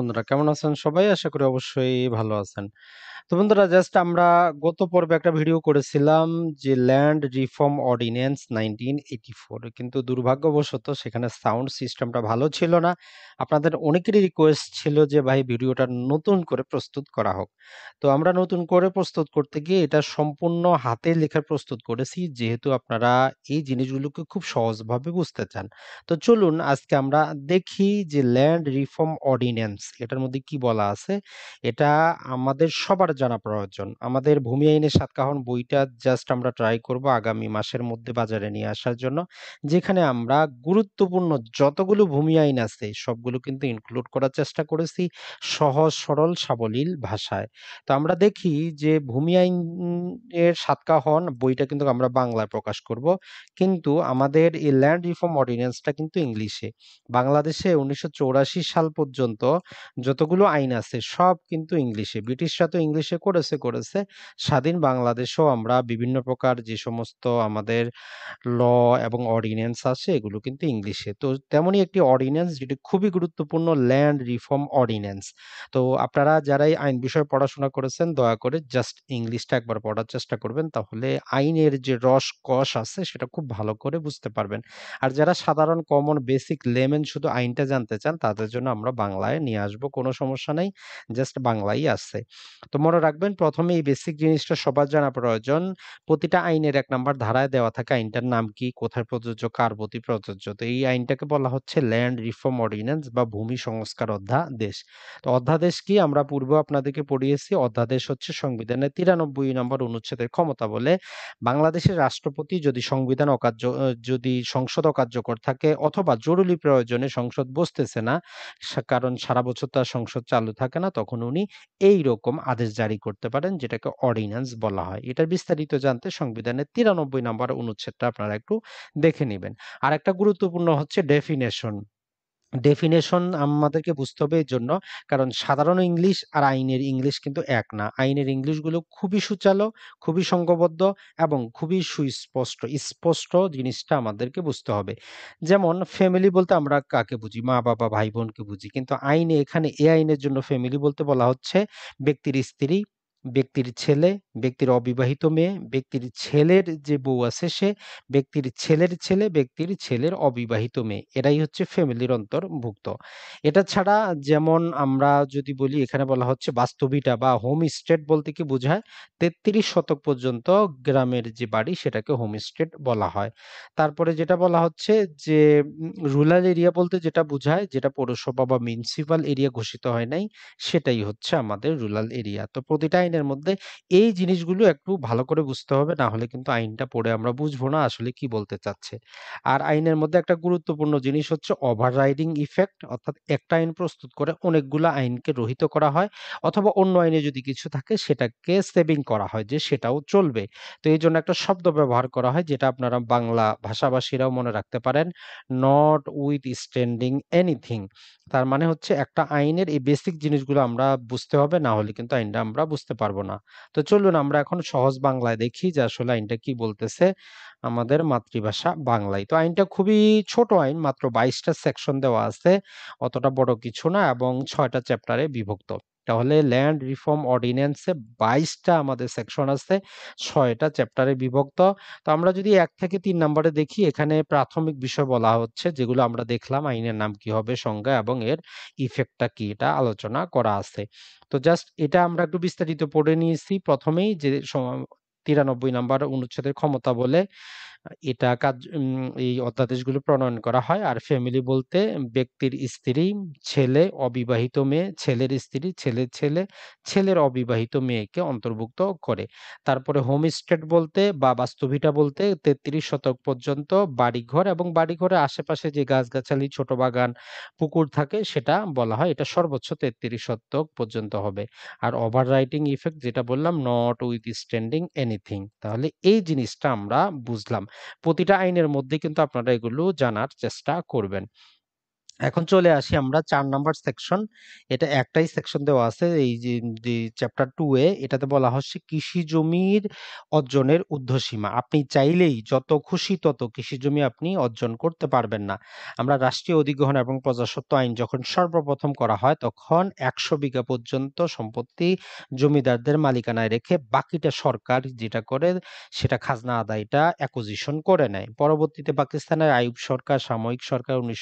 বন্ধুরা কেমন আছেন সবাই আশা করি অবশ্যই ভালো আছেন তো বন্ধুরা জাস্ট আমরা গত পর্বে একটা ভিডিও করেছিলাম যে land reform ordinance nineteen eighty four কিন্তু দুর্ভাগ্যবশত সেখানে সাউন্ড সিস্টেমটা ভালো ছিল না আপনাদের অনেকেরই রিকোয়েস্ট ছিল যে ভাই ভিডিওটা নতুন করে প্রস্তুত করা হোক তো আমরা নতুন করে প্রস্তুত করতে গিয়ে এটা সম্পূর্ণ হাতে লেখা প্রস্তুত করেছি যেহেতু আপনারা এই জিনিসগুলোকে খুব সহজভাবে বুঝতে চান তো চলুন আজকে আমরা দেখি যে ল্যান্ড রিফর্ম অর্ডিন্যান্স টার্মস এটার মধ্যে কি বলা আছে এটা আমাদের সবার জানা প্রয়োজন আমাদের ভূমি আইনের সাতকাহন বইটা জাস্ট আমরা ট্রাই করব আগামী মাসের মধ্যে বাজারে নিয়ে আসার জন্য যেখানে আমরা গুরুত্বপূর্ণ যতগুলো ভূমি আইন আছে সবগুলো কিন্তু ইনক্লুড করার চেষ্টা করেছি সহজ সরল সাবলীল ভাষায় তো আমরা দেখি যে ভূমি আইনের সাতকাহন বইটা কিন্তু আমরা বাংলায় প্রকাশ করব কিন্তু আমাদের এই ল্যান্ড রিফর্ম অর্ডিনেন্সটা কিন্তু ইংলিশে বাংলাদেশে উনিশশো সাল পর্যন্ত যতগুলো আইন আছে সব কিন্তু ইংলিশে ব্রিটিশরা তো ইংলিশে করেছে করেছে স্বাধীন বাংলাদেশেও আমরা বিভিন্ন প্রকার যে সমস্ত আমাদের ল এবং অর্ডিন্যান্স আছে এগুলো কিন্তু ইংলিশে তো তেমনই একটি অর্ডিন্যান্স যেটি খুবই গুরুত্বপূর্ণ ল্যান্ড রিফর্ম অর্ডিন্যান্স তো আপনারা যারাই আইন বিষয়ে পড়াশোনা করেছেন দয়া করে জাস্ট ইংলিশটা একবার পড়ার চেষ্টা করবেন তাহলে আইনের যে রস কষ আছে সেটা খুব ভালো করে বুঝতে পারবেন আর যারা সাধারণ কমন বেসিক লেমেন শুধু আইনটা জানতে চান তাদের জন্য আমরা বাংলায় নিয়ে আসবো কোনো সমস্যা নাই জাস্ট বাংলাই আছে তো মনে রাখবেন প্রথমে এই বেসিক জিনিসটা সবার জানা প্রয়োজন প্রতিটা আইনের এক নাম্বার ধারায় দেওয়া থাকে আইনটার নাম কি কোথায় প্রযোজ্য কার প্রতি প্রযোজ্য তো এই আইনটাকে বলা হচ্ছে ল্যান্ড রিফর্ম অর্ডিন্যান্স বা ভূমি সংস্কার অধ্যাদেশ তো অধ্যাদেশ কি আমরা পূর্ব আপনাদেরকে পড়িয়েছি অধ্যাদেশ হচ্ছে সংবিধানের তিরানব্বই নম্বর অনুচ্ছেদের ক্ষমতা বলে বাংলাদেশের রাষ্ট্রপতি যদি সংবিধান অকার্য যদি সংসদ অকার্যকর থাকে অথবা জরুরি প্রয়োজনে সংসদ বসতেছে না কারণ সারা বছর তার সংসদ চালু থাকে না তখন উনি এই রকম আদেশ জারি করতে পারেন যেটাকে অর্ডিন্যান্স বলা হয় এটার বিস্তারিত জানতে সংবিধানের তিরানব্বই নম্বর অনুচ্ছেদটা আপনারা একটু দেখে নেবেন আর একটা গুরুত্বপূর্ণ হচ্ছে ডেফিনেশন ডেফিনেশন আমাদেরকে বুঝতে হবে এর জন্য কারণ সাধারণ ইংলিশ আর আইনের ইংলিশ কিন্তু এক না আইনের ইংলিশগুলো খুবই সুচালো খুবই সংঘবদ্ধ এবং খুবই সুস্পষ্ট স্পষ্ট জিনিসটা আমাদেরকে বুঝতে হবে যেমন ফ্যামিলি বলতে আমরা কাকে বুঝি মা বাবা ভাই বোনকে বুঝি কিন্তু আইনে এখানে এ আইনের জন্য ফ্যামিলি বলতে বলা হচ্ছে ব্যক্তির স্ত্রী ব্যক্তির ছেলে ব্যক্তির অবিবাহিত মেয়ে ব্যক্তির ছেলের যে বউ আছে সে ব্যক্তির ছেলের ছেলে ব্যক্তির ছেলের অবিবাহিত মেয়ে এরাই হচ্ছে ফ্যামিলির অন্তর্ভুক্ত এটা ছাড়া যেমন আমরা যদি বলি এখানে বলা হচ্ছে বাস্তবিটা বা হোম স্টেট বলতে কি বোঝায় তেত্রিশ শতক পর্যন্ত গ্রামের যে বাড়ি সেটাকে হোম স্টেট বলা হয় তারপরে যেটা বলা হচ্ছে যে রুরাল এরিয়া বলতে যেটা বোঝায় যেটা পৌরসভা বা মিউনিসিপাল এরিয়া ঘোষিত হয় নাই সেটাই হচ্ছে আমাদের রুরাল এরিয়া তো প্রতিটা আইনের মধ্যে এই জিনিসগুলো একটু ভালো করে বুঝতে হবে না হলে কিন্তু আইনটা পড়ে আমরা বুঝবো না আসলে কি বলতে চাচ্ছে আর আইনের মধ্যে একটা গুরুত্বপূর্ণ জিনিস হচ্ছে ওভাররাইডিং ইফেক্ট অর্থাৎ একটা আইন প্রস্তুত করে অনেকগুলো আইনকে রহিত করা হয় অথবা অন্য আইনে যদি কিছু থাকে সেটাকে সেভিং করা হয় যে সেটাও চলবে তো এই জন্য একটা শব্দ ব্যবহার করা হয় যেটা আপনারা বাংলা ভাষাভাষীরাও মনে রাখতে পারেন নট উইথ স্ট্যান্ডিং এনিথিং তার মানে হচ্ছে একটা আইনের এই বেসিক জিনিসগুলো আমরা বুঝতে হবে না হলে কিন্তু আইনটা আমরা বুঝতে পারবো না তো চলুন আমরা এখন সহজ বাংলায় দেখি যে আসলে আইনটা কি বলতেছে আমাদের মাতৃভাষা বাংলায় তো আইনটা খুবই ছোট আইন মাত্র বাইশটা সেকশন দেওয়া আছে অতটা বড় কিছু না এবং ছয়টা চ্যাপ্টারে বিভক্ত তাহলে ল্যান্ড রিফর্ম অর্ডিন্যান্সে বাইশটা আমাদের সেকশন আছে ছয়টা চ্যাপ্টারে বিভক্ত তো আমরা যদি এক থেকে তিন নম্বরে দেখি এখানে প্রাথমিক বিষয় বলা হচ্ছে যেগুলো আমরা দেখলাম আইনের নাম কি হবে সংজ্ঞা এবং এর ইফেক্টটা কি এটা আলোচনা করা আছে তো জাস্ট এটা আমরা একটু বিস্তারিত পড়ে নিয়েছি প্রথমেই যে তিরানব্বই নাম্বার অনুচ্ছেদের ক্ষমতা বলে এটা কাজ এই অধ্যাদেশগুলো প্রণয়ন করা হয় আর ফ্যামিলি বলতে ব্যক্তির স্ত্রী ছেলে অবিবাহিত মেয়ে ছেলের স্ত্রী ছেলের ছেলে ছেলের অবিবাহিত মেয়েকে অন্তর্ভুক্ত করে তারপরে হোম স্টেট বলতে বা বাস্তুভিটা বলতে তেত্রিশ শতক পর্যন্ত বাড়িঘর এবং বাড়িঘরের আশেপাশে যে গাছগাছালি ছোট বাগান পুকুর থাকে সেটা বলা হয় এটা সর্বোচ্চ তেত্রিশ শতক পর্যন্ত হবে আর ওভার রাইটিং ইফেক্ট যেটা বললাম নট উইথ স্ট্যান্ডিং এনিথিং তাহলে এই জিনিসটা আমরা বুঝলাম প্রতিটা আইনের মধ্যে কিন্তু আপনারা এগুলো জানার চেষ্টা করবেন এখন চলে আসি আমরা চার নাম্বার সেকশন এটা একটাই সেকশন দেওয়া আছে এই যে চ্যাপ্টার টু এ এটাতে বলা হচ্ছে কৃষি জমির অর্জনের ঊর্ধ্বসীমা আপনি চাইলেই যত খুশি তত কৃষি জমি আপনি অর্জন করতে পারবেন না আমরা রাষ্ট্রীয় অধিগ্রহণ এবং প্রজাস্বত্ব আইন যখন সর্বপ্রথম করা হয় তখন একশো বিঘা পর্যন্ত সম্পত্তি জমিদারদের মালিকানায় রেখে বাকিটা সরকার যেটা করে সেটা খাজনা আদায়টা অ্যাকুজিশন করে নেয় পরবর্তীতে পাকিস্তানের আয়ুব সরকার সাময়িক সরকার উনিশশো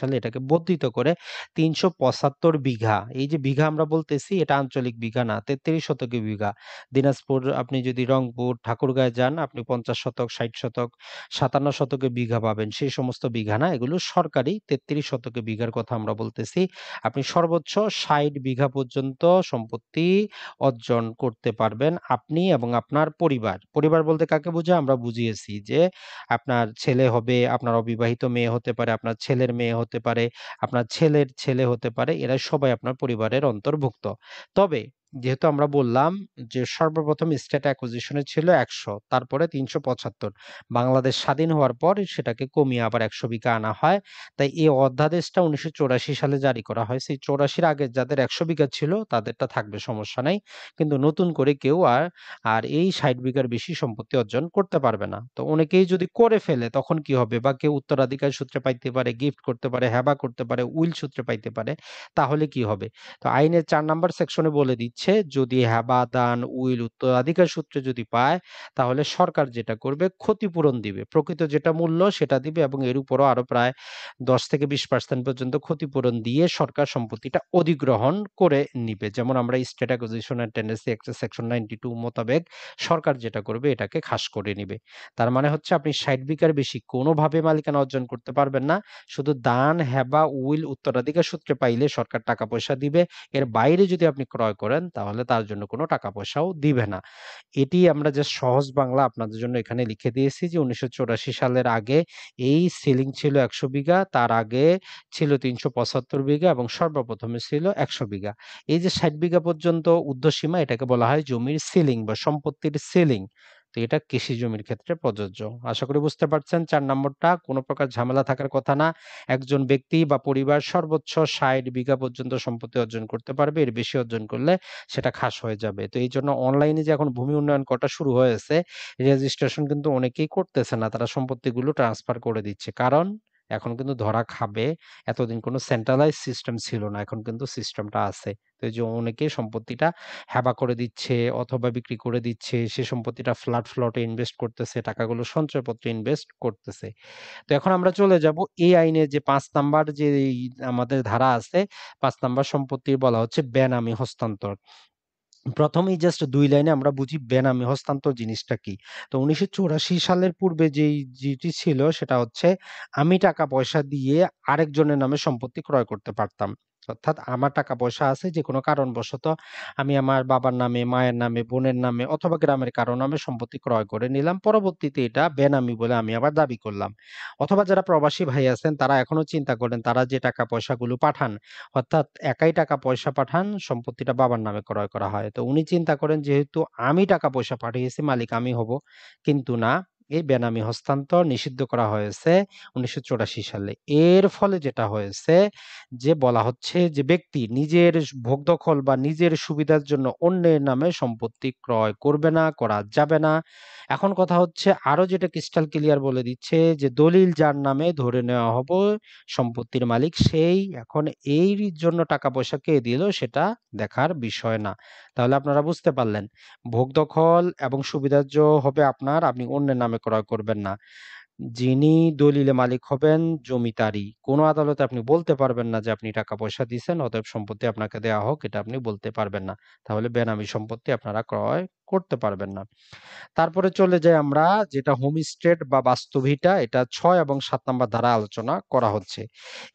সালে এটাকে এটাকে বর্ধিত করে তিনশো পঁচাত্তর বিঘা এই যে বিঘা আমরা বলতেছি এটা আঞ্চলিক বিঘা না তেত্রিশ শতকে বিঘা দিনাজপুর আপনি যদি রংপুর ঠাকুরগাঁয় যান আপনি পঞ্চাশ শতক ষাট শতক সাতান্ন শতকে বিঘা পাবেন সেই সমস্ত বিঘা না এগুলো সরকারি তেত্রিশ শতকে বিঘার কথা আমরা বলতেছি আপনি সর্বোচ্চ ষাট বিঘা পর্যন্ত সম্পত্তি অর্জন করতে পারবেন আপনি এবং আপনার পরিবার পরিবার বলতে কাকে বুঝে আমরা বুঝিয়েছি যে আপনার ছেলে হবে আপনার অবিবাহিত মেয়ে হতে পারে আপনার ছেলের মেয়ে হতে পারে আপনার ছেলের ছেলে হতে পারে এরা সবাই আপনার পরিবারের অন্তর্ভুক্ত তবে যেহেতু আমরা বললাম যে সর্বপ্রথম স্টেট অ্যাকুজিশনে ছিল একশো তারপরে তিনশো পঁচাত্তর বাংলাদেশ স্বাধীন হওয়ার পর সেটাকে কমিয়ে আবার একশো বিঘা আনা হয় তাই এই অধ্যাদেশটা উনিশশো চৌরাশি সালে জারি করা হয় সেই চৌরাশির আগে যাদের একশো বিঘা ছিল তাদেরটা থাকবে সমস্যা নাই কিন্তু নতুন করে কেউ আর আর এই ষাট বিঘার বেশি সম্পত্তি অর্জন করতে পারবে না তো অনেকেই যদি করে ফেলে তখন কি হবে বা কেউ উত্তরাধিকার সূত্রে পাইতে পারে গিফট করতে পারে হ্যাবা করতে পারে উইল সূত্রে পাইতে পারে তাহলে কি হবে তো আইনের চার নাম্বার সেকশনে বলে দিই দিচ্ছে যদি হ্যাবা দান উইল উত্তরাধিকার সূত্রে যদি পায় তাহলে সরকার যেটা করবে ক্ষতিপূরণ দিবে প্রকৃত যেটা মূল্য সেটা দিবে এবং এর উপরও আরো প্রায় দশ থেকে বিশ পার্সেন্ট পর্যন্ত ক্ষতিপূরণ দিয়ে সরকার সম্পত্তিটা অধিগ্রহণ করে নিবে যেমন আমরা স্টেট অ্যাকুজিশন অ্যান্ড টেন্ডেন্সি একটা সেকশন নাইনটি টু মোতাবেক সরকার যেটা করবে এটাকে খাস করে নিবে তার মানে হচ্ছে আপনি সাইড বিকার বেশি কোনোভাবে মালিকানা অর্জন করতে পারবেন না শুধু দান হ্যাবা উইল উত্তরাধিকার সূত্রে পাইলে সরকার টাকা পয়সা দিবে এর বাইরে যদি আপনি ক্রয় করেন তাহলে তার জন্য কোনো টাকা পয়সাও দিবে না এটি আমরা যে সহজ বাংলা আপনাদের জন্য এখানে লিখে দিয়েছি যে উনিশশো সালের আগে এই সিলিং ছিল একশো বিঘা তার আগে ছিল তিনশো পঁচাত্তর বিঘা এবং সর্বপ্রথমে ছিল একশো বিঘা এই যে ষাট বিঘা পর্যন্ত উর্ধ্বসীমা এটাকে বলা হয় জমির সিলিং বা সম্পত্তির সিলিং তো এটা কৃষি জমির ক্ষেত্রে প্রযোজ্য আশা করি বুঝতে পারছেন চার নম্বরটা কোনো প্রকার ঝামেলা থাকার কথা না একজন ব্যক্তি বা পরিবার সর্বোচ্চ ষাট বিঘা পর্যন্ত সম্পত্তি অর্জন করতে পারবে এর বেশি অর্জন করলে সেটা খাস হয়ে যাবে তো এই জন্য অনলাইনে যে এখন ভূমি উন্নয়ন কটা শুরু হয়েছে রেজিস্ট্রেশন কিন্তু অনেকেই করতেছে না তারা সম্পত্তিগুলো ট্রান্সফার করে দিচ্ছে কারণ এখন কিন্তু ধরা খাবে এতদিন কোনো সেন্ট্রালাইজ সিস্টেম ছিল না এখন কিন্তু সিস্টেমটা আছে তো যে অনেকে সম্পত্তিটা হ্যাবা করে দিচ্ছে অথবা বিক্রি করে দিচ্ছে সে সম্পত্তিটা ফ্ল্যাট ফ্লটে ইনভেস্ট করতেছে টাকাগুলো সঞ্চয়পত্রে ইনভেস্ট করতেছে তো এখন আমরা চলে যাব এই আইনে যে পাঁচ নাম্বার যে আমাদের ধারা আছে পাঁচ নাম্বার সম্পত্তির বলা হচ্ছে বেনামি হস্তান্তর প্রথমেই জাস্ট দুই লাইনে আমরা বুঝি বেনামি হস্তান্তর জিনিসটা কি তো উনিশশো সালের পূর্বে যে যেটি ছিল সেটা হচ্ছে আমি টাকা পয়সা দিয়ে আরেকজনের নামে সম্পত্তি ক্রয় করতে পারতাম অর্থাৎ আমার টাকা পয়সা আছে যে কোনো কারণবশত আমি আমার বাবার নামে মায়ের নামে বোনের নামে অথবা গ্রামের কারো নামে সম্পত্তি ক্রয় করে নিলাম পরবর্তীতে এটা বেনামি বলে আমি আবার দাবি করলাম অথবা যারা প্রবাসী ভাই আছেন তারা এখনো চিন্তা করেন তারা যে টাকা পয়সাগুলো পাঠান অর্থাৎ একাই টাকা পয়সা পাঠান সম্পত্তিটা বাবার নামে ক্রয় করা হয় তো উনি চিন্তা করেন যেহেতু আমি টাকা পয়সা পাঠিয়েছি মালিক আমি হব কিন্তু না এই বেনামি হস্তান্তর নিষিদ্ধ করা হয়েছে উনিশশো সালে এর ফলে যেটা হয়েছে যে বলা হচ্ছে যে ব্যক্তি নিজের ভোগ দখল বা নিজের সুবিধার জন্য অন্যের নামে সম্পত্তি ক্রয় করবে না করা যাবে না এখন কথা হচ্ছে আরো যেটা ক্রিস্টাল ক্লিয়ার বলে দিচ্ছে যে দলিল যার নামে ধরে নেওয়া হবে সম্পত্তির মালিক সেই এখন এই জন্য টাকা পয়সা কে দিল সেটা দেখার বিষয় না তাহলে আপনারা বুঝতে পারলেন ভোগ দখল এবং সুবিধার্য হবে আপনার আপনি অন্যের নামে নামে ক্রয় করবেন না যিনি দলিলে মালিক হবেন জমি তারই কোনো আদালতে আপনি বলতে পারবেন না যে আপনি টাকা পয়সা দিচ্ছেন অতএব সম্পত্তি আপনাকে দেয়া হোক এটা আপনি বলতে পারবেন না তাহলে বেনামি সম্পত্তি আপনারা ক্রয় করতে পারবেন না তারপরে চলে যাই আমরা যেটা হোম স্টেট বা বাস্তুভিটা এটা ছয় এবং সাত নম্বর ধারা আলোচনা করা হচ্ছে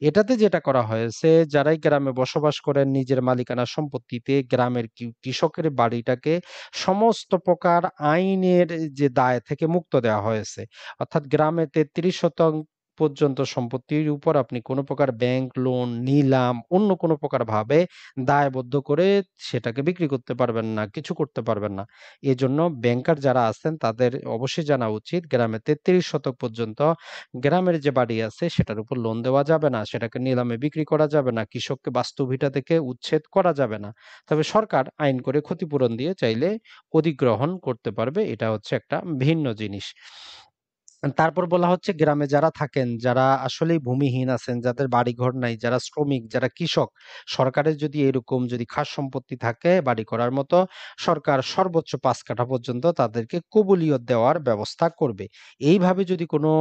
এটাতে যেটা করা হয়েছে যারাই গ্রামে বসবাস করেন নিজের মালিকানা সম্পত্তিতে গ্রামের কৃষকের বাড়িটাকে সমস্ত প্রকার আইনের যে দায় থেকে মুক্ত দেওয়া হয়েছে অর্থাৎ গ্রামে তেত্রিশ শতাংশ পর্যন্ত সম্পত্তির উপর আপনি কোনো প্রকার ব্যাংক লোন নিলাম অন্য কোনো প্রকার ভাবে দায়বদ্ধ করে সেটাকে বিক্রি করতে পারবেন না কিছু করতে পারবেন না এজন্য ব্যাংকার যারা আছেন তাদের অবশ্যই জানা উচিত গ্রামে তেত্রিশ শতক পর্যন্ত গ্রামের যে বাড়ি আছে সেটার উপর লোন দেওয়া যাবে না সেটাকে নিলামে বিক্রি করা যাবে না কৃষককে বাস্তুভিটা থেকে উচ্ছেদ করা যাবে না তবে সরকার আইন করে ক্ষতিপূরণ দিয়ে চাইলে অধিগ্রহণ করতে পারবে এটা হচ্ছে একটা ভিন্ন জিনিস তারপর বলা হচ্ছে গ্রামে যারা থাকেন যারা আসলেই ভূমিহীন আছেন যাদের বাড়িঘর নাই যারা শ্রমিক যারা কৃষক সরকারের যদি এরকম যদি খাস সম্পত্তি থাকে বাড়ি করার মতো সরকার সর্বোচ্চ পাঁচ কাঠা পর্যন্ত তাদেরকে কবুলিয়ত দেওয়ার ব্যবস্থা করবে এইভাবে যদি কোনো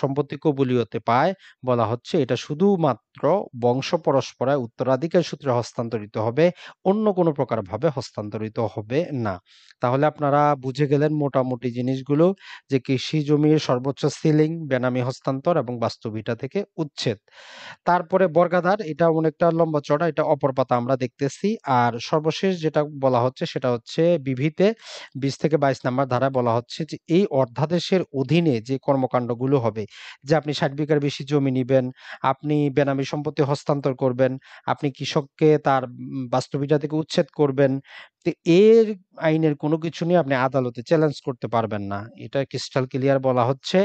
সম্পত্তি কবুলিয়তে পায় বলা হচ্ছে এটা শুধুমাত্র বংশ পরস্পরায় উত্তরাধিকার সূত্রে হস্তান্তরিত হবে অন্য কোনো প্রকারভাবে হস্তান্তরিত হবে না তাহলে আপনারা বুঝে গেলেন মোটামুটি জিনিসগুলো যে কৃষি জমির সর্বোচ্চ সিলিং বেনামি হস্তান্তর এবং বাস্তবিটা থেকে উচ্ছেদ তারপরে বর্গাধার এটা অনেকটা লম্বা চড়া এটা অপর পাতা আমরা দেখতেছি আর সর্বশেষ যেটা বলা হচ্ছে সেটা হচ্ছে বিভিতে বিশ থেকে বাইশ নাম্বার ধারা বলা হচ্ছে যে এই অর্ধাদেশের অধীনে যে কর্মকাণ্ডগুলো হবে যে আপনি ষাট বিঘার বেশি জমি নেবেন আপনি বেনামি সম্পত্তি হস্তান্তর করবেন আপনি কৃষককে তার বাস্তবিটা থেকে উচ্ছেদ করবেন তো এর আইনের কোনো কিছু নিয়ে আপনি আদালতে চ্যালেঞ্জ করতে পারবেন না এটা ক্রিস্টাল ক্লিয়ার বলা হচ্ছে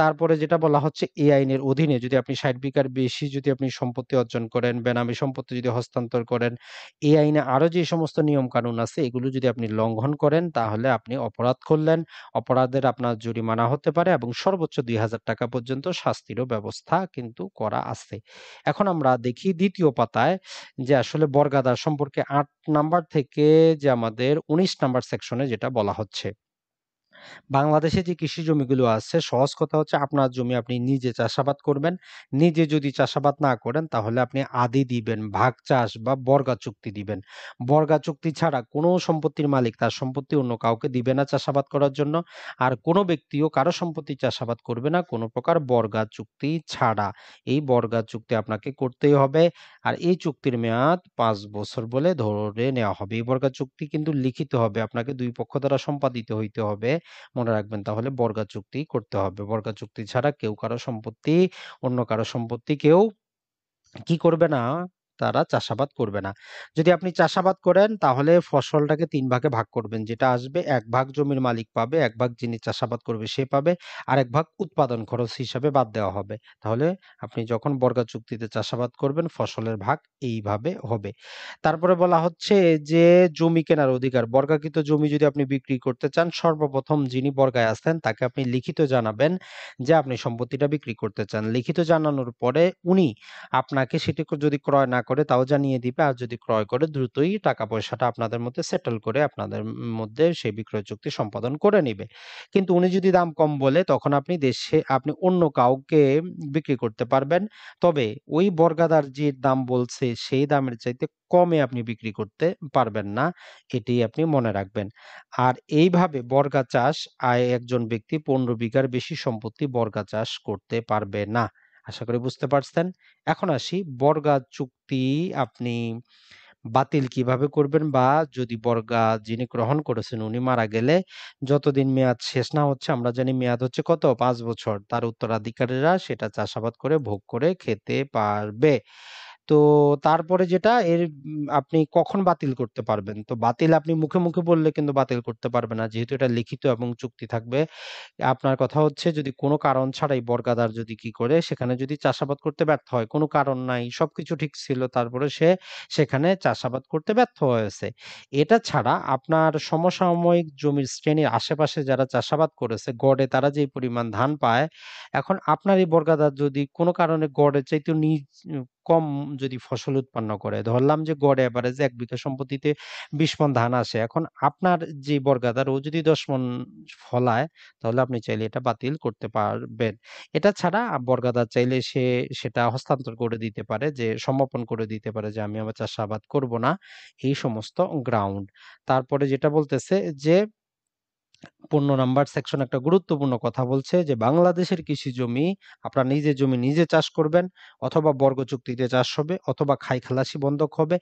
তারপরে যেটা বলা হচ্ছে এই আইনের অধীনে যদি আপনি ষাট বিঘার বেশি যদি আপনি সম্পত্তি অর্জন করেন বেনামি সম্পত্তি যদি হস্তান্তর করেন এই আইনে আরও যে সমস্ত নিয়ম কানুন আছে এগুলো যদি আপনি লঙ্ঘন করেন তাহলে আপনি অপরাধ করলেন অপরাধের আপনার জরিমানা হতে পারে এবং সর্বোচ্চ দুই হাজার টাকা পর্যন্ত শাস্তিরও ব্যবস্থা কিন্তু করা আছে এখন আমরা দেখি দ্বিতীয় পাতায় যে আসলে বর্গাদার সম্পর্কে আট নাম্বার থেকে যে আমাদের উনিশ নাম্বার সেকশনে যেটা বলা হচ্ছে বাংলাদেশে যে কৃষি জমিগুলো আছে সহজ কথা হচ্ছে আপনার জমি আপনি নিজে চাষাবাদ করবেন নিজে যদি চাষাবাদ না করেন তাহলে আপনি আদি দিবেন ভাগ চাষ বা বর্গা চুক্তি দিবেন বর্গা চুক্তি ছাড়া কোনো সম্পত্তির মালিক তার সম্পত্তি অন্য কাউকে দিবে না চাষাবাদ করার জন্য আর কোনো ব্যক্তিও কারো সম্পত্তি চাষাবাদ করবে না কোনো প্রকার বর্গা চুক্তি ছাড়া এই বর্গা চুক্তি আপনাকে করতেই হবে আর এই চুক্তির মেয়াদ পাঁচ বছর বলে ধরে নেওয়া হবে এই বর্গা চুক্তি কিন্তু লিখিত হবে আপনাকে দুই পক্ষ দ্বারা সম্পাদিত হইতে হবে মনে রাখবেন তাহলে বর্গা চুক্তি করতে হবে বর্গা চুক্তি ছাড়া কেউ কারো সম্পত্তি অন্য কারো সম্পত্তি কেউ কি করবে না তারা চাষাবাদ করবে না যদি আপনি চাষাবাদ করেন তাহলে ফসলটাকে তিন ভাগে ভাগ করবেন যেটা আসবে এক ভাগ জমির মালিক পাবে এক ভাগ যিনি চাষাবাদ করবে সে পাবে আর এক ভাগ উৎপাদন খরচ হিসাবে বাদ দেওয়া হবে তাহলে আপনি যখন বর্গা চুক্তিতে চাষাবাদ করবেন ফসলের ভাগ এইভাবে হবে তারপরে বলা হচ্ছে যে জমি কেনার অধিকার বর্গাকৃত জমি যদি আপনি বিক্রি করতে চান সর্বপ্রথম যিনি বর্গায় আসতেন তাকে আপনি লিখিত জানাবেন যে আপনি সম্পত্তিটা বিক্রি করতে চান লিখিত জানানোর পরে উনি আপনাকে সেটি যদি ক্রয় না করে তাও জানিয়ে দিবে আর যদি ক্রয় করে দ্রুতই টাকা পয়সাটা আপনাদের মধ্যে সেটেল করে আপনাদের মধ্যে সেই বিক্রয় চুক্তি সম্পাদন করে নিবে কিন্তু উনি যদি দাম কম বলে তখন আপনি দেশে আপনি অন্য কাউকে বিক্রি করতে পারবেন তবে ওই বর্গাদার যে দাম বলছে সেই দামের চাইতে কমে আপনি বিক্রি করতে পারবেন না এটি আপনি মনে রাখবেন আর এইভাবে বর্গা চাষ আয় একজন ব্যক্তি পনেরো বিঘার বেশি সম্পত্তি বর্গা চাষ করতে পারবে না আশা করি বুঝতে পারছেন এখন আসি বর্গা চুক্তি আপনি বাতিল কিভাবে করবেন বা যদি বর্গা যিনি গ্রহণ করেছেন উনি মারা গেলে যতদিন মেয়াদ শেষ না হচ্ছে আমরা জানি মেয়াদ হচ্ছে কত পাঁচ বছর তার উত্তরাধিকারীরা সেটা চাষাবাদ করে ভোগ করে খেতে পারবে তো তারপরে যেটা এর আপনি কখন বাতিল করতে পারবেন। তো বাতিল আপনি মুখে, মুখে বললে কিন্তু বাতিল করতে পারবে না। যেহেতু এটা লিখিত এবং চুক্তি থাকবে। আপনার কথা হচ্ছে যদি কোনো কারণ ছাড়াই বর্গাদার যদি কি করে সেখানে যদি চাষাবাদ করতে ব্যর্থ হয়, কোনো কারণ নাই, সবকিছু ঠিক ছিল। তারপরে সে সেখানে চাষাবাদ করতে ব্যর্থ হয়েছে। এটা ছাড়া আপনার সমসাময়িক জমির শ্রেণীর আশেপাশে যারা চাষাবাদ করেছে গড়ে তারা যেই পরিমাণ ধান পায়, এখন আপনার এই বর্গাদার যদি কোনো কারণে গড়ে চাইতে নিজ কম যদি ফসল উৎপন্ন করে ধরলাম যে গড়ে এবারে যে এক বিঘা সম্পত্তিতে বিশ মন ধান আসে এখন আপনার যে বর্গাদার ও যদি দশ মন ফলায় তাহলে আপনি চাইলে এটা বাতিল করতে পারবেন এটা ছাড়া বর্গাদার চাইলে সে সেটা হস্তান্তর করে দিতে পারে যে সমাপন করে দিতে পারে যে আমি আমার চাষাবাদ করব না এই সমস্ত গ্রাউন্ড তারপরে যেটা বলতেছে যে পূর্ণ নাম্বার সেকশন একটা গুরুত্বপূর্ণ কথা বলছে যে বাংলাদেশের কৃষি জমি আপনার নিজের জমি নিজে চাষ করবেন অথবা বর্গ চুক্তিতে চাষ হবে অথবা খাই খালাসি বন্ধক হবে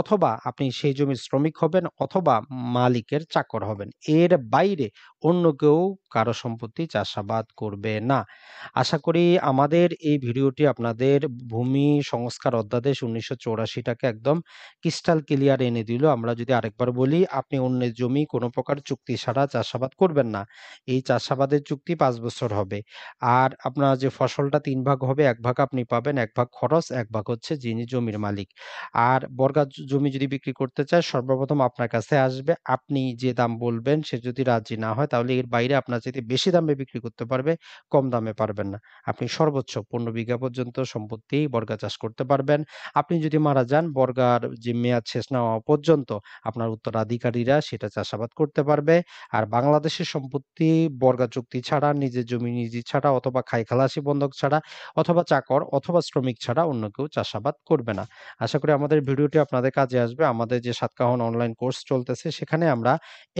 অথবা আপনি সেই জমির শ্রমিক হবেন অথবা মালিকের চাকর হবেন এর বাইরে অন্য কেউ কারো সম্পত্তি চাষাবাদ করবে না আশা করি আমাদের এই ভিডিওটি আপনাদের ভূমি সংস্কার অধ্যাদেশ উনিশশো চৌরাশিটাকে একদম ক্রিস্টাল ক্লিয়ার এনে দিল আমরা যদি আরেকবার বলি আপনি অন্যের জমি কোনো প্রকার চুক্তি ছাড়া চাষাবাদ চাষাবাদ করবেন না এই চাষাবাদের চুক্তি পাঁচ বছর হবে আর আপনার যে ফসলটা তিন ভাগ হবে এক ভাগ আপনি পাবেন এক ভাগ খরচ এক ভাগ হচ্ছে যিনি জমির মালিক আর বর্গা জমি যদি বিক্রি করতে চায় সর্বপ্রথম আপনার কাছে আসবে আপনি যে দাম বলবেন সে যদি রাজি না হয় তাহলে এর বাইরে আপনার যদি বেশি দামে বিক্রি করতে পারবে কম দামে পারবেন না আপনি সর্বোচ্চ পনেরো বিঘা পর্যন্ত সম্পত্তি বর্গা চাষ করতে পারবেন আপনি যদি মারা যান বর্গার যে মেয়াদ শেষ না হওয়া পর্যন্ত আপনার উত্তরাধিকারীরা সেটা চাষাবাদ করতে পারবে আর বাংলা বাংলাদেশের সম্পত্তি বর্গা চুক্তি ছাড়া নিজের জমি নিজে ছাড়া অথবা খাই খালাসি বন্ধক ছাড়া অথবা চাকর অথবা শ্রমিক ছাড়া অন্য কেউ চাষাবাদ করবে না আশা করি আমাদের ভিডিওটি আপনাদের কাজে আসবে আমাদের যে সাতকাহন অনলাইন কোর্স চলতেছে সেখানে আমরা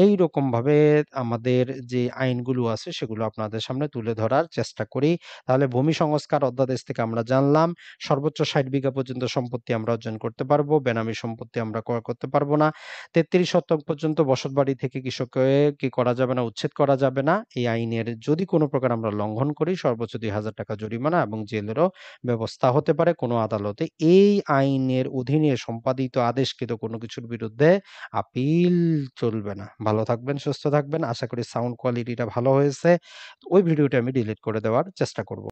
এই রকম ভাবে আমাদের যে আইনগুলো আছে সেগুলো আপনাদের সামনে তুলে ধরার চেষ্টা করি তাহলে ভূমি সংস্কার অধ্যাদেশ থেকে আমরা জানলাম সর্বোচ্চ ষাট বিঘা পর্যন্ত সম্পত্তি আমরা অর্জন করতে পারবো বেনামি সম্পত্তি আমরা ক্রয় করতে পারবো না তেত্রিশ শতক পর্যন্ত বসতবাড়ি থেকে কৃষককে কি করা যাবে যাবে না উচ্ছেদ করা যাবে না এই আইনের যদি কোনো প্রকার আমরা লঙ্ঘন করি সর্বোচ্চ দুই হাজার টাকা জরিমানা এবং জেলেরও ব্যবস্থা হতে পারে কোনো আদালতে এই আইনের অধীনে সম্পাদিত আদেশকৃত কোনো কিছুর বিরুদ্ধে আপিল চলবে না ভালো থাকবেন সুস্থ থাকবেন আশা করি সাউন্ড কোয়ালিটিটা ভালো হয়েছে ওই ভিডিওটা আমি ডিলিট করে দেওয়ার চেষ্টা করব